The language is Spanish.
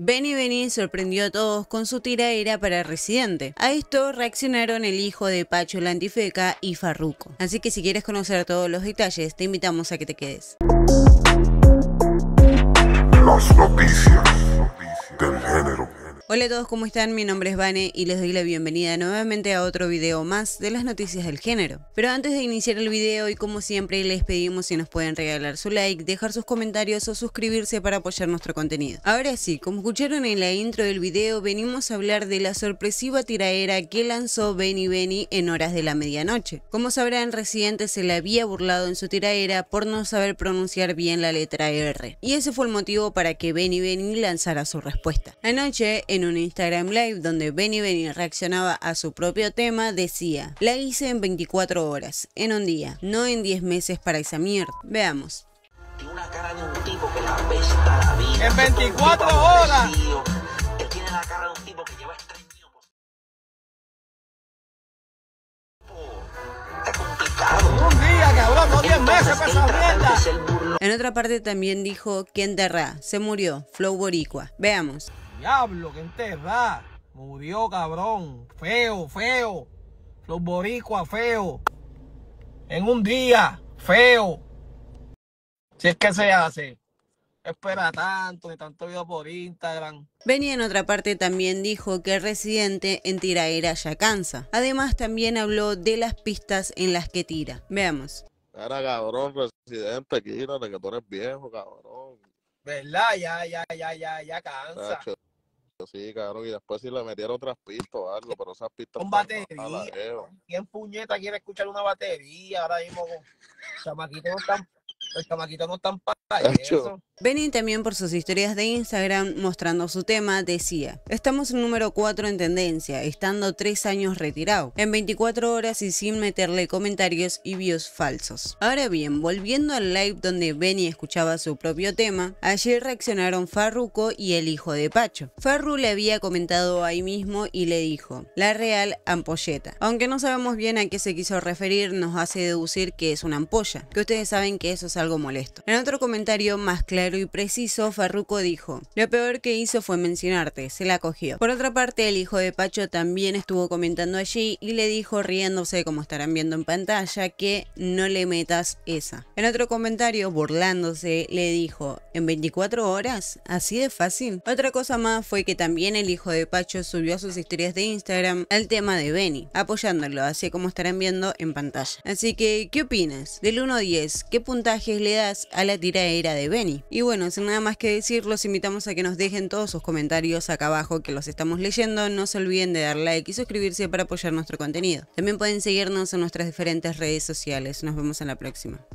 Benny Benny sorprendió a todos con su tiraera para Residente. A esto reaccionaron el hijo de Pacho Lantifeca y Farruco. Así que si quieres conocer todos los detalles, te invitamos a que te quedes. Hola a todos, ¿cómo están? Mi nombre es Vane y les doy la bienvenida nuevamente a otro video más de las noticias del género. Pero antes de iniciar el video y como siempre les pedimos si nos pueden regalar su like, dejar sus comentarios o suscribirse para apoyar nuestro contenido. Ahora sí, como escucharon en la intro del video, venimos a hablar de la sorpresiva tiraera que lanzó Benny Benny en horas de la medianoche. Como sabrán, Residente se le había burlado en su tiraera por no saber pronunciar bien la letra R. Y ese fue el motivo para que Benny Benny lanzara su respuesta. Anoche, en un Instagram Live donde Benny Benny reaccionaba a su propio tema, decía, la hice en 24 horas, en un día, no en 10 meses para esa mierda. Veamos. Tiene una cara de un tipo que la apesta la vida. En 24 horas. Él tiene la cara de un tipo que lleva estreñido. Está complicado. Un día, cabrón, no 10 meses para esa mierda. En otra parte también dijo, ¿quién hará, Se murió, Flow Boricua. Veamos. Diablo, que enterrada. Murió, cabrón. Feo, feo. Los boricuas, feo. En un día, feo. Si es que se hace espera tanto, y tanto video por Instagram. Venía en otra parte también dijo que el Residente en tiraera ya cansa. Además también habló de las pistas en las que tira. Veamos. Era cabrón, Residente, quítate que tú eres viejo, cabrón. ¿Verdad? Ya, ya, ya, ya, ya cansa. Sí, claro, y después si le metieron otras pistas o algo, pero esas pistas. Con batería. ¿Quién puñeta quiere escuchar una batería ahora mismo? Los chamaquitos no están, los chamaquitos no están Benny también por sus historias de Instagram mostrando su tema decía, estamos en número 4 en tendencia, estando 3 años retirado, en 24 horas y sin meterle comentarios y views falsos. Ahora bien, volviendo al live donde Benny escuchaba su propio tema, allí reaccionaron Farruko y el hijo de Pacho. Farru le había comentado ahí mismo y le dijo, la real ampolleta. Aunque no sabemos bien a qué se quiso referir, nos hace deducir que es una ampolla, que ustedes saben que eso es algo molesto. En otro comentario más claro y preciso, Farruko dijo, lo peor que hizo fue mencionarte, se la cogió. Por otra parte, el hijo de Pacho también estuvo comentando allí y le dijo riéndose como estarán viendo en pantalla que no le metas esa. En otro comentario, burlándose, le dijo, ¿en 24 horas? ¿Así de fácil? Otra cosa más fue que también el hijo de Pacho subió a sus historias de Instagram el tema de Benny, apoyándolo, así como estarán viendo en pantalla. Así que, ¿qué opinas? Del 1 10, ¿qué puntajes le das a la tirada era de Benny. Y bueno, sin nada más que decir, los invitamos a que nos dejen todos sus comentarios acá abajo que los estamos leyendo. No se olviden de dar like y suscribirse para apoyar nuestro contenido. También pueden seguirnos en nuestras diferentes redes sociales. Nos vemos en la próxima.